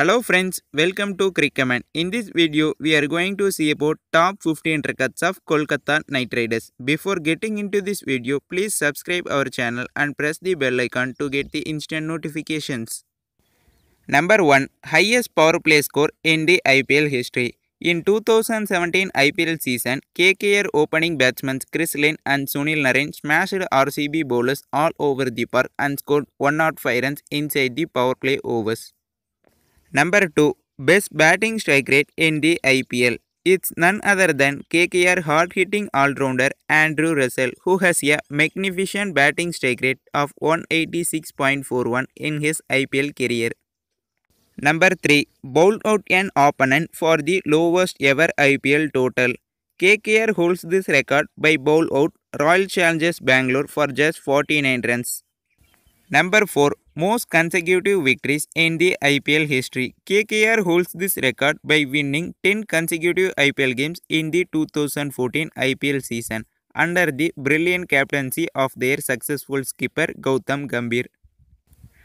Hello friends, welcome to Comment. In this video, we are going to see about top 15 records of Kolkata Knight Riders. Before getting into this video, please subscribe our channel and press the bell icon to get the instant notifications. Number 1. Highest power play score in the IPL history. In 2017 IPL season, KKR opening batsmen Chris Lynn and Sunil Narain smashed RCB bowlers all over the park and scored 105 runs inside the power play overs. Number 2. Best batting strike rate in the IPL. It's none other than KKR hard-hitting all-rounder Andrew Russell who has a magnificent batting strike rate of 186.41 in his IPL career. Number 3. Bowled out an opponent for the lowest ever IPL total. KKR holds this record by bowl out Royal Challengers Bangalore for just 49 runs. Number 4. Most consecutive victories in the IPL history. KKR holds this record by winning 10 consecutive IPL games in the 2014 IPL season under the brilliant captaincy of their successful skipper Gautam Gambhir.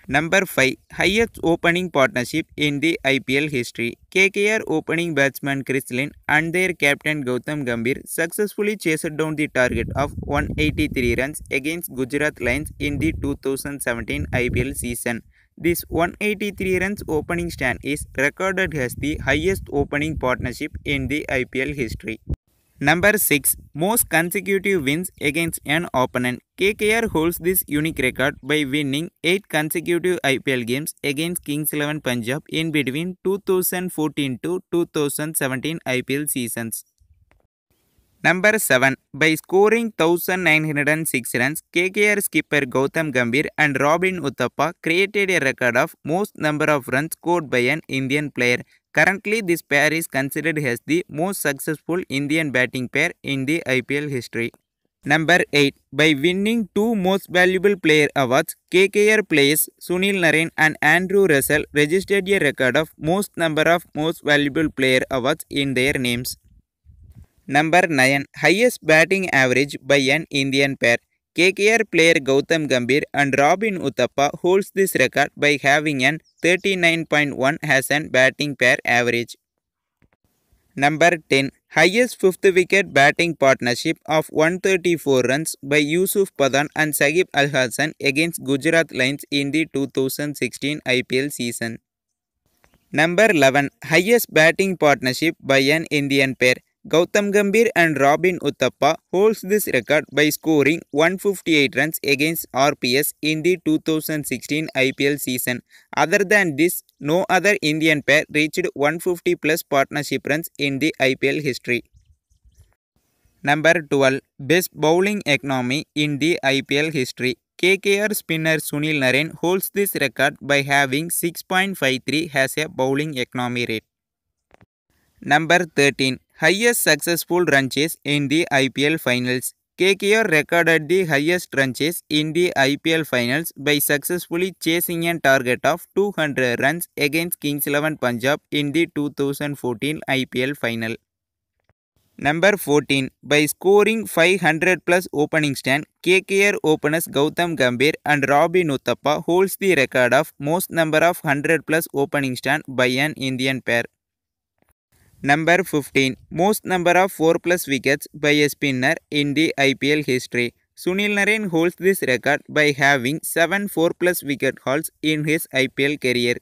Number 5. Highest opening partnership in the IPL history. KKR opening batsman Chris Lynn and their captain Gautam Gambhir successfully chased down the target of 183 runs against Gujarat Lions in the 2017 IPL season. This 183 runs opening stand is recorded as the highest opening partnership in the IPL history. Number 6. Most consecutive wins against an opponent. KKR holds this unique record by winning 8 consecutive IPL games against Kings 11 Punjab in between 2014 to 2017 IPL seasons. Number 7. By scoring 1906 runs, KKR skipper Gautam Gambhir and Robin Uthappa created a record of most number of runs scored by an Indian player. Currently, this pair is considered as the most successful Indian batting pair in the IPL history. Number 8. By winning two Most Valuable Player awards, KKR players Sunil Narain and Andrew Russell registered a record of most number of Most Valuable Player awards in their names. Number 9. Highest batting average by an Indian pair. KKR player Gautam Gambhir and Robin Uthappa holds this record by having an 39.1 as an batting pair average. Number 10. Highest fifth wicket batting partnership of 134 runs by Yusuf Padan and Sagib Al Hassan against Gujarat Lions in the 2016 IPL season. Number 11. Highest batting partnership by an Indian pair. Gautam Gambhir and Robin Uthappa holds this record by scoring 158 runs against RPS in the 2016 IPL season. Other than this, no other Indian pair reached 150 plus partnership runs in the IPL history. Number 12 Best Bowling Economy in the IPL history. KKR spinner Sunil Narain holds this record by having 6.53 as a bowling economy rate. Number 13 highest successful runs in the IPL finals. KKR recorded the highest runs in the IPL finals by successfully chasing a target of 200 runs against Kings 11 Punjab in the 2014 IPL final. Number 14. By scoring 500 plus opening stand, KKR openers Gautam Gambhir and Robbie Uthappa holds the record of most number of 100 plus opening stand by an Indian pair. Number 15. Most number of 4 plus wickets by a spinner in the IPL history. Sunil Narain holds this record by having 7 4 plus wicket hauls in his IPL career.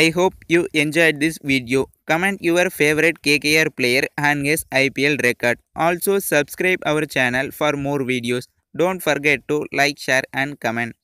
I hope you enjoyed this video. Comment your favorite KKR player and his IPL record. Also subscribe our channel for more videos. Don't forget to like, share and comment.